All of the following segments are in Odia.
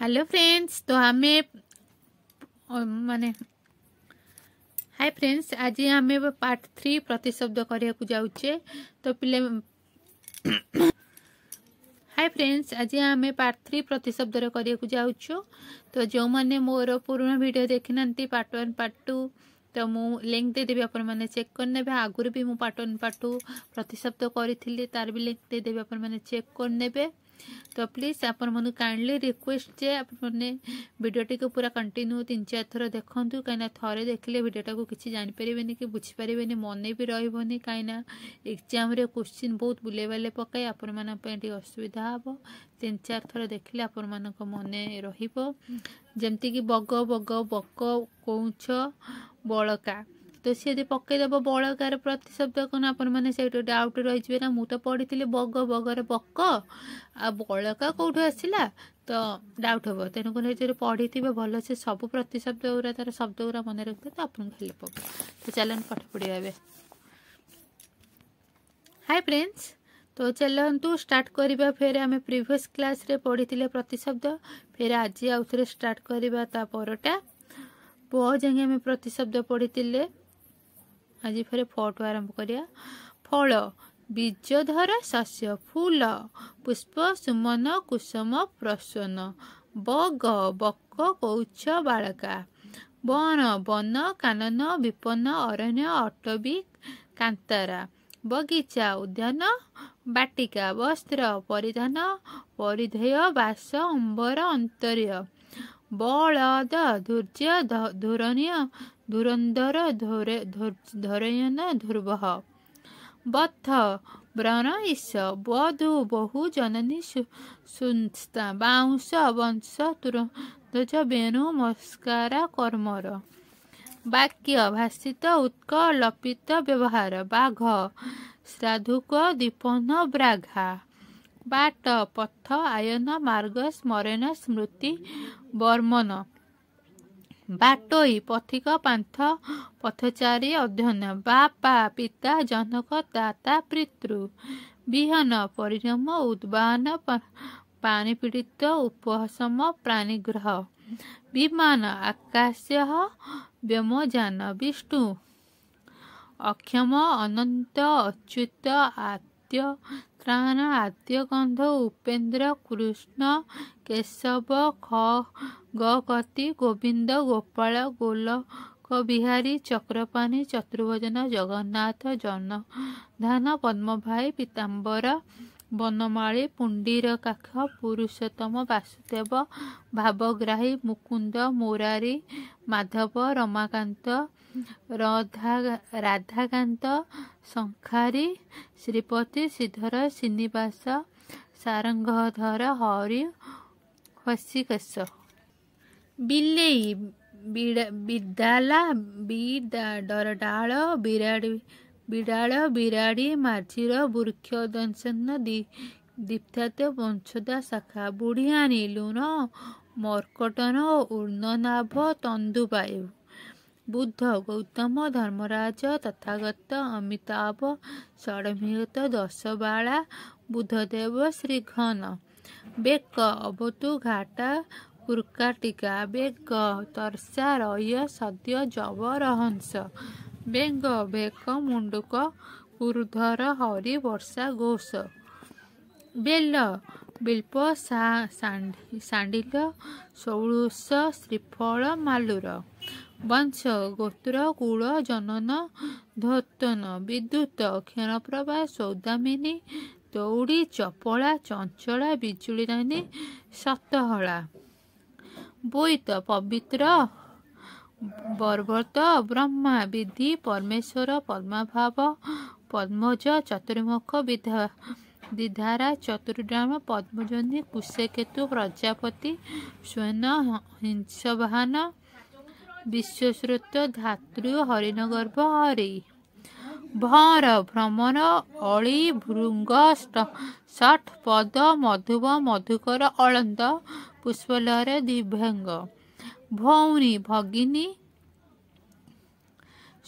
हेलो फ्रेंड्स तो हमें माने हाय फ्रेंड्स आज हमें पार्ट थ्री प्रतिशब्द करने को जाऊे तो पिले हाय फ्रेंड्स आज हमें पार्ट थ्री प्रतिशब्द करने को जाऊँ तो जो मैंने मोर पुराण भिड देखी ना पार्ट वन पार्ट टू तो मु लिंक देदेवि आपण मैंने चेक करने आगुरी भी मुझ पार्ट वन पार्ट टू प्रतिशब्द करी तार भी लिंक देदेवि आपण मैंने चेक करने ତ ପ୍ଲିଜ୍ ଆପଣମାନଙ୍କୁ କାଇଣ୍ଡଲି ରିକ୍ୱେଷ୍ଟ ଯେ ଆପଣମାନେ ଭିଡ଼ିଓଟିକୁ ପୁରା କଣ୍ଟିନ୍ୟୁ ତିନି ଚାରି ଥର ଦେଖନ୍ତୁ କାହିଁକିନା ଥରେ ଦେଖିଲେ ଭିଡ଼ିଓଟାକୁ କିଛି ଜାଣିପାରିବେନି କି ବୁଝିପାରିବେନି ମନେ ବି ରହିବନି କାହିଁକିନା ଏକ୍ଜାମ୍ରେ କୋଶ୍ଚିନ୍ ବହୁତ ବୁଲେଇ ବାଲେ ପକାଇ ଆପଣମାନଙ୍କ ପାଇଁ ଟିକିଏ ଅସୁବିଧା ହେବ ତିନି ଚାରି ଥର ଦେଖିଲେ ଆପଣମାନଙ୍କ ମନେ ରହିବ ଯେମିତିକି ବଗ ବଗ ବକ କଉଁଛ ବଳକା ତ ସିଏ ଯଦି ପକାଇଦେବ ବଳକାର ପ୍ରତିଶବ୍ଦ କ'ଣ ଆପଣମାନେ ସେଇଠୁ ଡାଉଟ୍ ରହିଯିବେ ନା ମୁଁ ତ ପଢ଼ିଥିଲି ବଗ ବଗରେ ବକ ଆଉ ବଳକା କେଉଁଠୁ ଆସିଲା ତ ଡାଉଟ୍ ହେବ ତେଣୁକରି ଯଦି ପଢ଼ିଥିବେ ଭଲସେ ସବୁ ପ୍ରତିଶବ୍ଦ ଗୁରା ତା'ର ଶବ୍ଦ ଗୁରା ମନେ ରଖିଥିବେ ତ ଆପଣଙ୍କୁ ହେଲ୍ପ ହେବ ତ ଚାଲନ୍ତୁ ପାଠ ପଢ଼ିବା ଏବେ ହାଇ ଫ୍ରେଣ୍ଡସ୍ ତ ଚାଲନ୍ତୁ ଷ୍ଟାର୍ଟ କରିବା ଫେରେ ଆମେ ପ୍ରିଭିୟସ୍ କ୍ଲାସ୍ରେ ପଢ଼ିଥିଲେ ପ୍ରତିଶବ୍ଦ ଫେରେ ଆଜି ଆଉ ଥରେ ଷ୍ଟାର୍ଟ କରିବା ତା ପରଟା ପ ଯାଇ ଆମେ ପ୍ରତିଶବ୍ଦ ପଢ଼ିଥିଲେ ଆଜି ଫେରେ ଫଳଠୁ ଆରମ୍ଭ କରିବା ଫଳ ବୀଜଧର ଶସ୍ୟ ଫୁଲ ପୁଷ୍ପ ସୁମନ କୁସୁମ ପ୍ରସନ୍ନ ବଗ ବକ କୌଚ ବାଳକା ବଣ ବନ କାନନ ବିପନ୍ନ ଅରଣ୍ୟ ଅଟବୀ କାନ୍ତାରା ବଗିଚା ଉଦ୍ୟାନ ବାଟିକା ବସ୍ତ୍ର ପରିଧାନ ପରିଧେୟ ବାସ ଅମ୍ବର ଅନ୍ତରୀୟ ବଳଦ ଧୈର୍ଯ୍ୟ ଧୁରଣୀୟ ଧୁରନ୍ଧର ଧରୟନ ଧ୍ରୁବ ବଥ ବ୍ରଣ ଇଶ ବଧୁ ବହୁ ଜନନୀ ସୁସ୍ତା ବାଉଁଶ ବଂଶ ତୁରଧ ବେଣୁ ମସ୍କାର କର୍ମର ବାକ୍ୟ ଭାଷିତ ଉତ୍କ ଲପିତ ବ୍ୟବହାର ବାଘ ଶ୍ରାଦ୍ଧୁକ ଦୀପନ ବ୍ରାଘା ବାଟ ପଥ ଆୟନ ମାର୍ଗ ସ୍ମରଣ ସ୍ମୃତି ବର୍ମନ ବାଟୋଇ ପଥିକ ପାନ୍ଥ ପଥଚାରୀ ଅଧ୍ୟୟନ ବାପା ପିତା ଜନକ ତାତା ପିତୃ ବିହନ ପରିଣାମ ଉଦ୍ଭାବନ ପାଣି ପୀଡ଼ିତ ଉପହସମ ପ୍ରାଣୀଗ୍ରହ ବିମାନ ଆକାଶ ବ୍ୟୋମଯାନ ବିଷ୍ଣୁ ଅକ୍ଷମ ଅନନ୍ତ ଅଚ୍ୟୁତ ଆତ୍ମ ଆଦିତ୍ୟ ତ୍ରାଣ ଆଦ୍ୟଗନ୍ଧ ଉପେନ୍ଦ୍ର କୃଷ୍ଣ କେଶବ ଖ ଗତି ଗୋବିନ୍ଦ ଗୋପାଳ ଗୋଲକ ବିହାରୀ ଚକ୍ରପାଣୀ ଚତୁର୍ଭଜନ ଜଗନ୍ନାଥ ଜନଧାନ ପଦ୍ମଭାଇ ପୀତାମ୍ବର ବନମାଳୀ ପୁଣ୍ଡିର କାଖ ପୁରୁଷୋତ୍ତମ ବାସୁଦେବ ଭାବଗ୍ରାହୀ ମୁକୁନ୍ଦ ମୋରାରୀ ମାଧବ ରମାକାନ୍ତ ରଧା ରାଧାକାନ୍ତ ଶଙ୍ଖାରୀ ଶ୍ରୀପତି ଶ୍ରୀଧର ଶ୍ରୀନିବାସ ସାରଙ୍ଗଧର ହରି ହସିକେଶ ବିଲେଇ ବିଦାଲା ବି ଡରଡାଳ ବିରାଡ଼ି ବିଡ଼ାଳ ବିରାଡ଼ି ମାଝିର ବୃକ୍ଷ ଦଂଶନ ଦୀପ୍ତାତ ବଂଶଦା ଶାଖା ବୁଢ଼ିଆଣି ଲୁଣ ମର୍କଟନ ଓ ଉର୍ଣ୍ଣନାଭ ତନ୍ଦୁବାୟୁ ବୁଦ୍ଧ ଗୌତମ ଧର୍ମରାଜ ତଥାଗତ ଅମିତାଭ ଷଡ଼ମିଗତ ଦଶବାଳା ବୁଦ୍ଧଦେବ ଶ୍ରୀଘନ ବେକ ଅବତୁ ଘାଟା କୁର୍କାଟିକା ବେକ ତର୍ଷା ରୟ ସଦ୍ୟ ଜବ ରହଂସ ବେଙ୍ଗ ବେକ ମୁଣ୍ଡୁକ କୁରୁଧର ହରି ବର୍ଷା ଘୋଷ ବେଲ ବିଲ୍ପ ସାଣ୍ଡିଲ ଷୋଳଶ ଶ୍ରୀଫଳ ମାଲୁର ବଂଶ ଗୋତ୍ର କୂଳ ଜନନ ଧୋତନ ବିଦ୍ୟୁତ କ୍ଷଣପ୍ରଭା ସୌଦାମିନୀ ଦୌଡ଼ି ଚପଳା ଚଞ୍ଚଳା ବିଜୁଳି ରାନୀ ସତହଳା ବୋଇତ ପବିତ୍ର ବର୍ବତ ବ୍ରହ୍ମା ବିଧି ପରମେଶ୍ୱର ପଦ୍ମାଭାବ ପଦ୍ମଜ ଚତୁର୍ମୁଖ ବିଧା ଦିଧାରା ଚତୁର୍ଡାମ ପଦ୍ମଜନୀ କୁଶକେତୁ ପ୍ରଜାପତି ସ୍ୱନ ହିଂସବାହାନ ବିଶ୍ୱସ୍ରୋତ ଧାତୃ ହରିଣଗର୍ଭ ହରି ଭର ଭ୍ରମର ଅଳି ଭୃଙ୍ଗ ଷଠ ପଦ ମଧୁବ ମଧୁକର ଅଳନ୍ଦ ପୁଷ୍ପଲହରେ ଦିଭ୍ୟାଙ୍ଗ भौनी भगिनी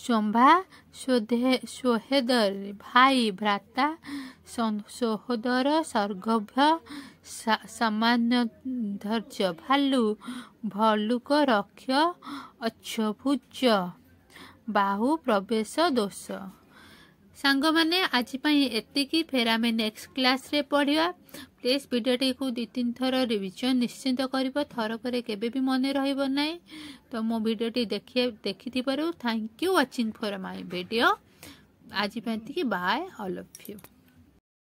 सोभा सोहेदर भाई भ्राता स सोहोदारा सर्गभ सामान्य धर्ज भल्लू भल्लू को रख्य अच्छ भुज्जा बाहु प्रवेश दोष संग माने आज पाइ एति कि नेक्स्ट क्लास रे पढिया ଟେଷ୍ଟ ଭିଡ଼ିଓଟିକୁ ଦୁଇ ତିନି ଥର ରିଭିଜନ ନିଶ୍ଚିନ୍ତ କରିବ ଥରକରେ କେବେ ବି ମନେ ରହିବ ନାହିଁ ତ ମୋ ଭିଡ଼ିଓଟି ଦେଖି ଦେଖିଥିବାରୁ thank you watching for my video ଆଜି ପାଇଁ ଏତିକି ବାଏ ଅଲ୍ ଅଫ୍ ୟୁ